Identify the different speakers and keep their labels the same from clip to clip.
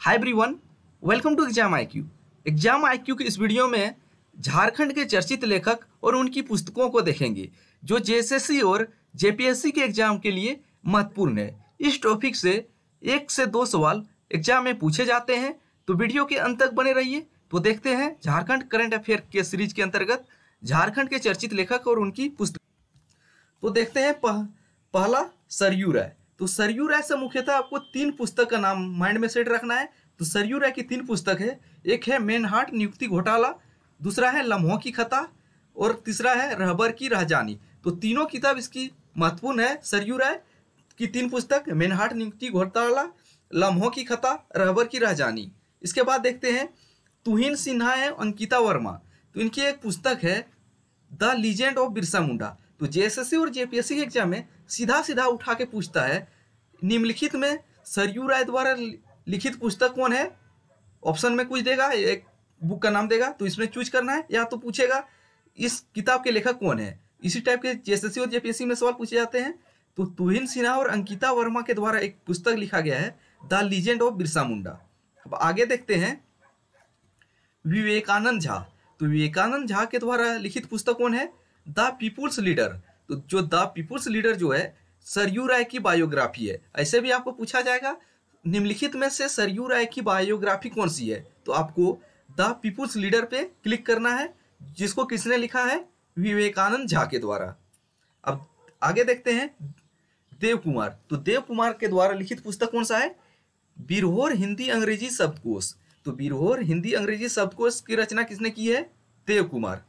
Speaker 1: hi everyone welcome to Exam IQ Exam IQ के इस video में झारखंड के चर्चित लेखक और उनकी पुस्तकों को देखेंगे जो जेएसएससी और जेपीएससी के एग्जाम के लिए महत्वपूर्ण है इस टॉपिक से एक से दो सवाल एग्जाम में पूछे जाते हैं तो वीडियो के अंत तक बने रहिए तो देखते हैं झारखंड करंट अफेयर के सीरीज के अंतर्गत झारखंड के चर्चित लेखक और उनकी पुस्तक तो देखते हैं पह, पहला सरयू राय तो सरयू राय से मुख्यतः आपको तीन पुस्तक का नाम माइंड में सेट रखना है तो सरयू राय की तीन पुस्तक है एक है मेन हार्ट नियुक्ति घोटाला दूसरा है लम्हों की खता और तीसरा है रहबर की रहजानी तो तीनों किताब इसकी महत्वपूर्ण है सरयू राय की तीन पुस्तक मेन हार्ट नियुक्ति घोटाला लम्हों की खता रहबर की रहजानी इसके बाद देखते हैं तुहिन सिन्हा है अंकिता वर्मा तो इनकी एक पुस्तक है the legend of Birsa Munda तो जेएसएससी और जेपीएससी के एग्जाम में सीधा सीधा उठा के पूछता है निम्नलिखित में सरयू राय द्वारा लिखित पुस्तक कौन है ऑप्शन में कुछ देगा एक बुक का नाम देगा तो इसमें चूज करना है या तो पूछेगा इस किताब के लेखक कौन है इसी टाइप के जेएसएससी और जेपीएससी में सवाल पूछे जाते हैं तो तुहिन सिन्हा और अंकिता वर्मा के द्वारा एक पुस्तक लिखा गया है the legend of Birsa Munda अब आगे देखते हैं विवेकानंद झा तो विवेकानंद झा के द्वारा लिखित पुस्तक कौन है द पीपुल्स लीडर तो जो द पीपुल्स लीडर जो है सरयू राय की बायोग्राफी है ऐसे भी आपको पूछा जाएगा निम्नलिखित में से सरयू राय की बायोग्राफी कौन सी है तो आपको द पीपुल्स लीडर पे क्लिक करना है जिसको किसने लिखा है विवेकानंद झा के द्वारा अब आगे देखते हैं देव कुमार तो देव कुमार के द्वारा लिखित पुस्तक कौन सा है बिरहोर हिंदी अंग्रेजी शब्दकोश तो बिरहोर हिंदी अंग्रेजी शब्दकोश की रचना किसने की है देव कुमार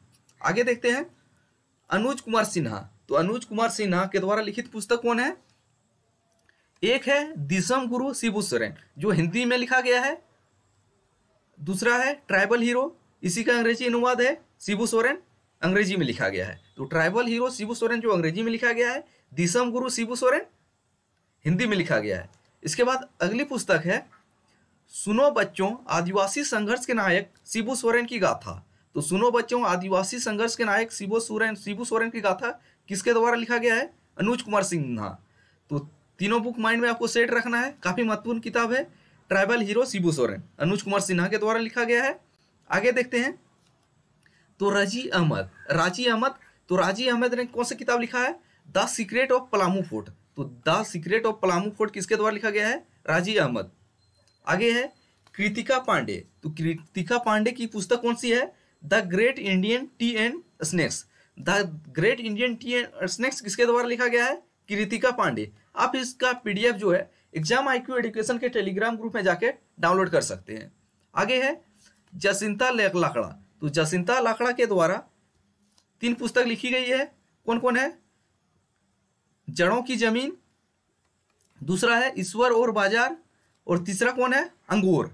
Speaker 1: आगे देखते हैं अनुज कुमार सिन्हा तो अनुज कुमार सिन्हा के द्वारा लिखित पुस्तक कौन है एक है दिसम गुरु शिबू सोरेन जो हिंदी में लिखा गया है दूसरा है ट्राइबल हीरो इसी का अंग्रेजी अनुवाद है शिबू सोरेन अंग्रेजी में लिखा गया है तो ट्राइबल हीरो शिबू सोरेन जो अंग्रेजी में लिखा गया है दिसम गुरु शिबू सोरेन हिंदी में लिखा गया है इसके बाद अगली पुस्तक है सुनो बच्चों आदिवासी संघर्ष के नायक शिबू सोरेन की गाथा तो सुनो बच्चों आदिवासी संघर्ष के नायक शिवो सोरेन शिबू सोरेन की गाथा किसके द्वारा लिखा गया है अनुज कुमार सिन्हा तो तीनों बुक माइंड में आपको सेट रखना है काफ़ी महत्वपूर्ण किताब है ट्राइबल हीरो शिबू सोरेन अनुज कुमार सिन्हा के द्वारा लिखा गया है आगे देखते हैं तो रजी अहमद राजी अहमद तो राजी अहमद ने कौन सा किताब लिखा है the secret of Palamu fort तो the secret of Palamu fort किसके द्वारा लिखा गया है राजी अहमद आगे है कृतिका पांडे तो कृतिका पांडे की पुस्तक कौन सी है the great Indian tea and snacks the great Indian tea and snacks किसके द्वारा लिखा गया है कृतिका पांडे आप इसका पीडीएफ जो है एग्जाम आईक्यू एडुकेशन के टेलीग्राम ग्रुप में जाके डाउनलोड कर सकते हैं आगे है जसिंता लाकड़ा तो जसिंता लाकड़ा के द्वारा तीन पुस्तक लिखी गई है कौन कौन है जड़ों की जमीन दूसरा है ईश्वर और बाजार और तीसरा कौन है अंगूर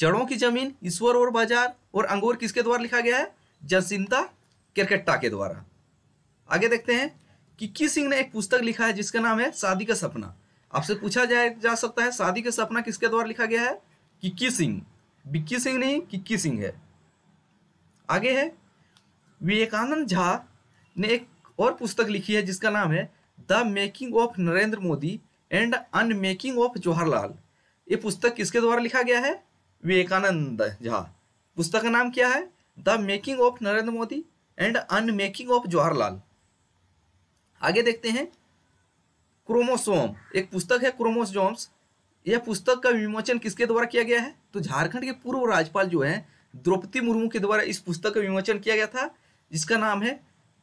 Speaker 1: जड़ों की जमीन ईश्वर और बाजार और अंगूर किसके द्वारा लिखा गया है जसिंता केरकट्टा के द्वारा आगे देखते हैं कि सिंह ने एक पुस्तक लिखा है जिसका नाम है शादी का सपना आपसे पूछा जाए जा सकता है शादी का सपना किसके द्वारा लिखा गया है किक्की सिंह बिक्की सिंह नहीं किक्की सिंह है आगे है विवेकानंद झा ने एक और पुस्तक लिखी है जिसका नाम है the making of Narendra Modi and unmaking of Jawaharlal ये पुस्तक किसके द्वारा लिखा गया है विवेकानंद झा पुस्तक का नाम क्या है the making of Narendra Modi and unmaking of Jawaharlal आगे देखते हैं क्रोमोसोम एक पुस्तक है क्रोमोसोम्स यह पुस्तक का विमोचन किसके द्वारा किया गया है तो झारखंड के पूर्व राज्यपाल जो है द्रौपदी मुर्मू के द्वारा इस पुस्तक का विमोचन किया गया था जिसका नाम है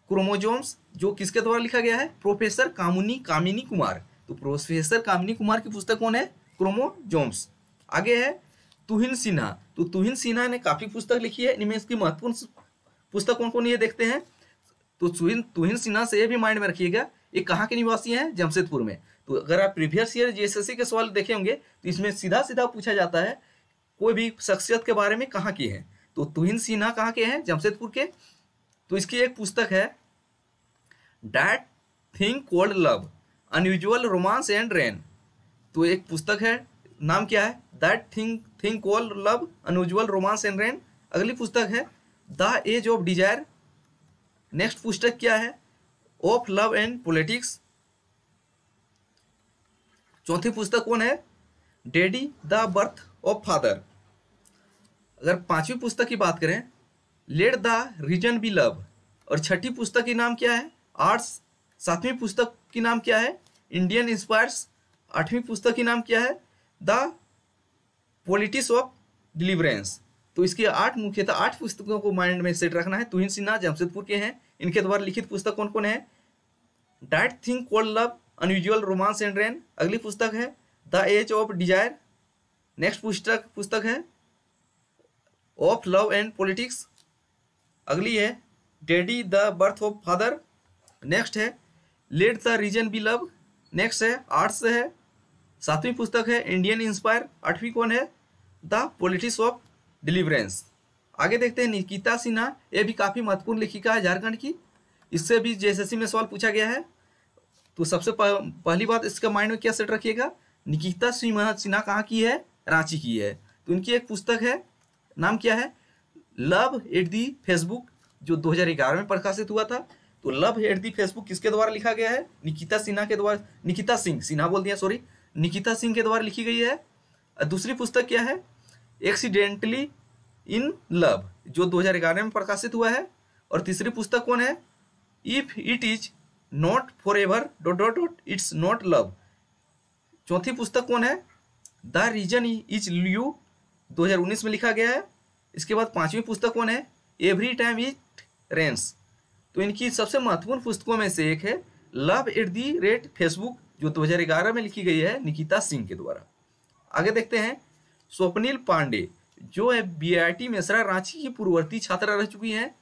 Speaker 1: क्रोमोजोम्स जो किसके द्वारा लिखा गया है प्रोफेसर कामुनी कामिनी कुमार तो प्रोफेसर कामिनी कुमार की पुस्तक कौन है क्रोमोजोम्स आगे है तुहिन सिन्हा तो तुहिन सिन्हा ने काफ़ी पुस्तक लिखी है इनमें इसकी महत्वपूर्ण पुस्तक कौन कौन ये देखते हैं तो तुहिन तुहिन सिन्हा से ये भी माइंड में रखिएगा ये कहाँ के निवासी हैं जमशेदपुर में तो अगर आप प्रीवियस ईयर जीएसएससी के सवाल देखे होंगे तो इसमें सीधा सीधा पूछा जाता है कोई भी शख्सियत के बारे में कहाँ के हैं तो तुहिन सिन्हा कहाँ के हैं जमशेदपुर के तो इसकी एक पुस्तक है that thing called love unusual romance and rain तो एक पुस्तक है नाम क्या है that thing thing call love unusual romance and rain अगली पुस्तक है the age of desire next पुस्तक क्या है ऑफ लव एंड पोलिटिक्स चौथी पुस्तक कौन है daddy the birth of father अगर पांचवी पुस्तक की बात करें let the reason be love और छठी पुस्तक की नाम क्या है आर्ट्स सातवीं पुस्तक की नाम क्या है इंडियन इंस्पायर्स आठवीं पुस्तक की नाम क्या है द पॉलिटिक्स ऑफ डिलीवरेंस तो इसके आठ मुख्यतः आठ पुस्तकों को माइंड में सेट रखना है तुहिन सिन्हा जमशेदपुर के हैं इनके द्वारा लिखित पुस्तक कौन कौन है that thing called love unusual romance and rain अगली पुस्तक है the age of desire next पुस्तक पुस्तक है ऑफ लव एंड पॉलिटिक्स अगली है daddy the birth of father next है let the reason be love next है आर्ट्स है सातवीं पुस्तक है इंडियन इंस्पायर आठवीं कौन है द पॉलिटिक्स ऑफ डिलीवरेंस आगे देखते हैं निकिता सिन्हा ये भी काफ़ी महत्वपूर्ण लेखिका है झारखंड की इससे भी जेएसएससी में सवाल पूछा गया है तो सबसे पह, पहली बात इसका माइंड में क्या सेट रखिएगा निकिता सिन्हा सिन्हा कहाँ की है रांची की है तो उनकी एक पुस्तक है नाम क्या है लव एट दी फेसबुक जो दो में प्रकाशित हुआ था तो लव एट दी फेसबुक किसके द्वारा लिखा गया है निकिता सिन्हा के द्वारा निकिता सिंह सिन्हा बोल दिया सॉरी निकिता सिंह के द्वारा लिखी गई है दूसरी पुस्तक क्या है एक्सीडेंटली इन लव जो 2011 में प्रकाशित हुआ है और तीसरी पुस्तक कौन है if it is not forever dot dot dot it's not love चौथी पुस्तक कौन है द रीजन इज यू 2019 में लिखा गया है इसके बाद पांचवी पुस्तक कौन है एवरी टाइम इट रेंस तो इनकी सबसे महत्वपूर्ण पुस्तकों में से एक है love at the rate Facebook जो 2011 में लिखी गई है निकिता सिंह के द्वारा आगे देखते हैं स्वप्निल पांडे जो है बीआईटी मेसरा रांची की पूर्ववर्ती छात्रा रह चुकी हैं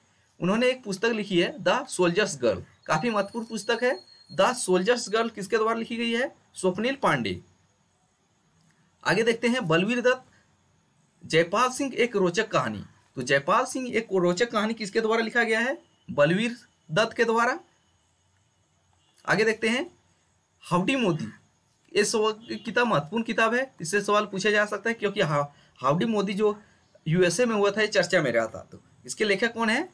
Speaker 1: उन्होंने एक पुस्तक लिखी है द सोल्जर्स गर्ल काफी महत्वपूर्ण पुस्तक है द सोल्जर्स गर्ल किसके द्वारा लिखी गई है स्वप्निल पांडे आगे देखते हैं बलवीर दत्त जयपाल सिंह एक रोचक कहानी तो जयपाल सिंह एक रोचक कहानी किसके द्वारा लिखा गया है बलवीर दत्त के द्वारा आगे देखते हैं हाउडी मोदी ये किताब महत्वपूर्ण किताब है इससे सवाल पूछा जा सकता है क्योंकि हाउडी मोदी जो यूएसए में हुआ था ये चर्चा में रहा था तो इसके लेखक कौन है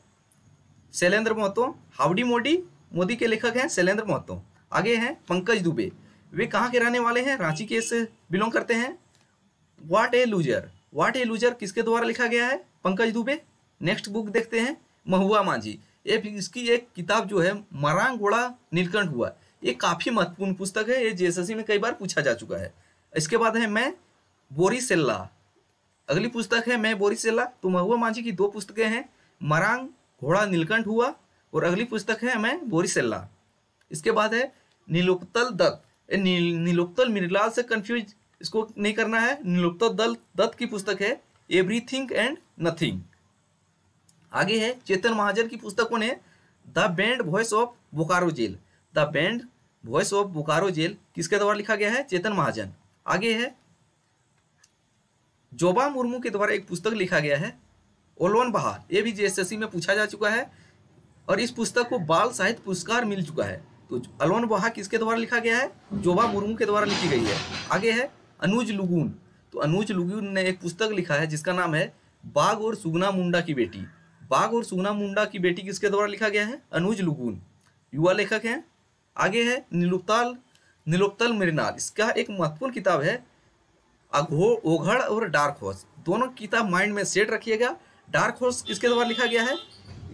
Speaker 1: शैलेंद्र महतो हाउडी मोदी मोदी के लेखक हैं शैलेंद्र महतो आगे हैं पंकज दुबे वे कहाँ के रहने वाले हैं रांची के से बिलोंग करते हैं वाट ए लूजर वाट ए लूजर किसके द्वारा लिखा गया है पंकज दुबे नेक्स्ट बुक देखते हैं महुआ मांझी ये इसकी एक किताब जो है मरांगोड़ा नीलकंठ हुआ ये काफ़ी महत्वपूर्ण पुस्तक है ये जेएसएससी में कई बार पूछा जा चुका है इसके बाद है मैं बोरीसेल्ला अगली पुस्तक है मैं बोरीसेल्ला तो महुआ मांझी की दो पुस्तकें हैं मरांग घोड़ा नीलकंठ हुआ और अगली पुस्तक है मैं बोरीसेल्ला इसके बाद है नीलोपतल दत्त नीलोपतल मृलाल से कंफ्यूज इसको नहीं करना है नीलोपतल दल दत्त की पुस्तक है एवरीथिंग एंड नथिंग आगे है चेतन महाजन की पुस्तकों ने the banned voice of Bokaro jail the banned voice of Bokaro jail किसके द्वारा लिखा गया है चेतन महाजन आगे है जोबा मुर्मू के द्वारा एक पुस्तक लिखा गया है ओलवन बहार ये भी जेएसएससी में पूछा जा चुका है और इस पुस्तक को बाल साहित्य पुरस्कार मिल चुका है तो अलवन बहा किसके द्वारा लिखा गया है जोबा मुर्मू के द्वारा लिखी गई है आगे है अनुज लुगुन तो अनुज लुगुन ने एक पुस्तक लिखा है जिसका नाम है बाघ और सुगना मुंडा की बेटी बाघ और सुगना मुंडा की बेटी किसके द्वारा लिखा गया है अनुज लुगुन युवा लेखक हैं आगे है नीलोताल निलुप्तल मृणाल इसका एक महत्वपूर्ण किताब है ओघड़ और डार्क हॉर्स दोनों किताब माइंड में सेट रखिएगा डार्क हॉर्स किसके द्वारा लिखा गया है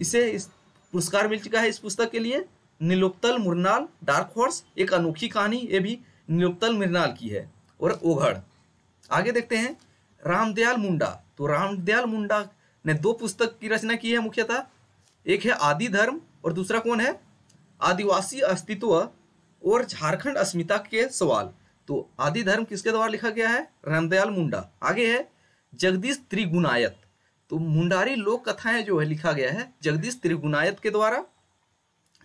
Speaker 1: इसे इस पुरस्कार मिल चुका है इस पुस्तक के लिए निलुप्तल मृणाल डार्क हॉर्स एक अनोखी कहानी ये भी निलुप्तल मृणाल की है और ओघड़ आगे देखते हैं रामदयाल मुंडा तो रामदयाल मुंडा ने दो पुस्तक की रचना की है मुख्यतः एक है आदि धर्म और दूसरा कौन है आदिवासी अस्तित्व और झारखंड अस्मिता के सवाल तो आदि धर्म किसके द्वारा लिखा गया है रामदयाल मुंडा आगे है जगदीश त्रिगुनायत तो मुंडारी लोक कथाएं जो है लिखा गया है जगदीश त्रिगुनायत के द्वारा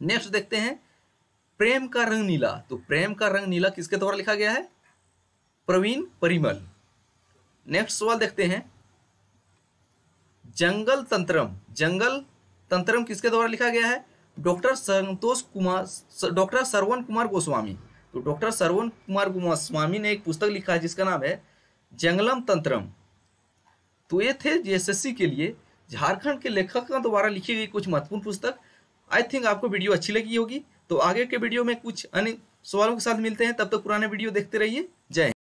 Speaker 1: नेक्स्ट देखते हैं प्रेम का रंग नीला तो प्रेम का रंग नीला किसके द्वारा लिखा गया है प्रवीण परिमल नेक्स्ट सवाल देखते हैं जंगल तंत्रम जंगल तंत्रम किसके द्वारा लिखा गया है डॉक्टर संतोष कुमार डॉक्टर सरवन कुमार गोस्वामी तो डॉक्टर सरवन कुमार गोस्वामी ने एक पुस्तक लिखा है जिसका नाम है जंगलम तंत्रम तो ये थे जीएसएससी के लिए झारखंड के लेखकों द्वारा लिखी गई कुछ महत्वपूर्ण पुस्तक आई थिंक आपको वीडियो अच्छी लगी होगी तो आगे के वीडियो में कुछ अन्य सवालों के साथ मिलते हैं तब तक तो पुराने वीडियो देखते रहिए जय